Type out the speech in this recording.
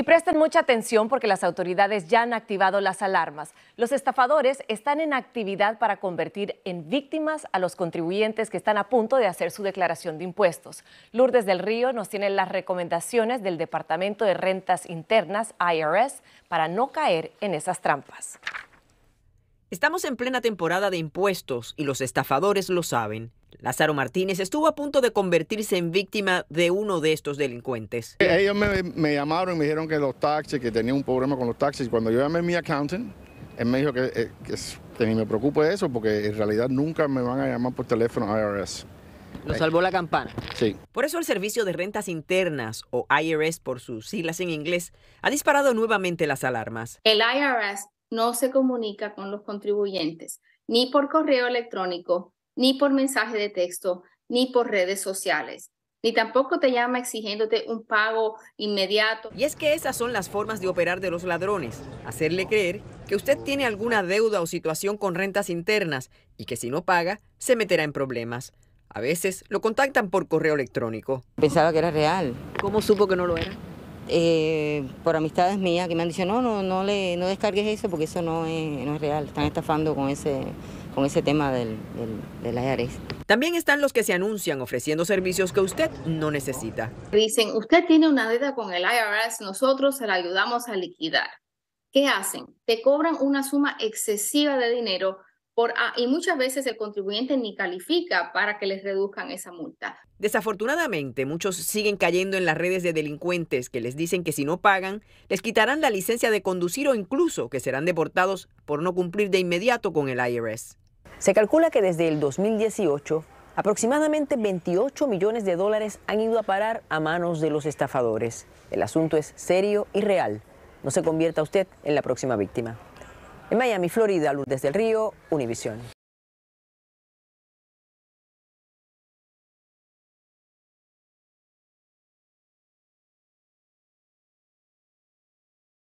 Y presten mucha atención porque las autoridades ya han activado las alarmas. Los estafadores están en actividad para convertir en víctimas a los contribuyentes que están a punto de hacer su declaración de impuestos. Lourdes del Río nos tiene las recomendaciones del Departamento de Rentas Internas, IRS, para no caer en esas trampas. Estamos en plena temporada de impuestos y los estafadores lo saben. Lázaro Martínez estuvo a punto de convertirse en víctima de uno de estos delincuentes. Eh, ellos me, llamaron y me dijeron que los taxis, que tenía un problema con los taxis. Cuando yo llamé a mi accountant, él me dijo eh, que, ni me preocupe eso porque en realidad nunca me van a llamar por teléfono IRS. Lo salvó la campana. Sí. Por eso el Servicio de Rentas Internas, o IRS por sus siglas en inglés, ha disparado nuevamente las alarmas. El IRS no se comunica con los contribuyentes, ni por correo electrónico, ni por mensaje de texto, ni por redes sociales ni tampoco te llama exigiéndote un pago inmediato. Y es que esas son las formas de operar de los ladrones, hacerle creer que usted tiene alguna deuda o situación con rentas internas y que si no paga, se meterá en problemas. A veces lo contactan por correo electrónico. Pensaba que era real. ¿Cómo supo que no lo era? Eh, por amistades mías que me han dicho, no, no, le, no descargues eso porque eso no no es real, están estafando con ese con ese tema del, IRS. También están los que se anuncian ofreciendo servicios que usted no necesita. Dicen, usted tiene una deuda con el IRS, nosotros se la ayudamos a liquidar. ¿Qué hacen? Te cobran una suma excesiva de dinero por, ah, y muchas veces el contribuyente ni califica para que les reduzcan esa multa. Desafortunadamente, muchos siguen cayendo en las redes de delincuentes que les dicen que si no pagan, les quitarán la licencia de conducir o incluso que serán deportados por no cumplir de inmediato con el IRS. Se calcula que desde el 2018 aproximadamente 28 millones de dólares han ido a parar a manos de los estafadores. El asunto es serio y real. No se convierta usted en la próxima víctima. En Miami, Florida, desde el Río, Univision.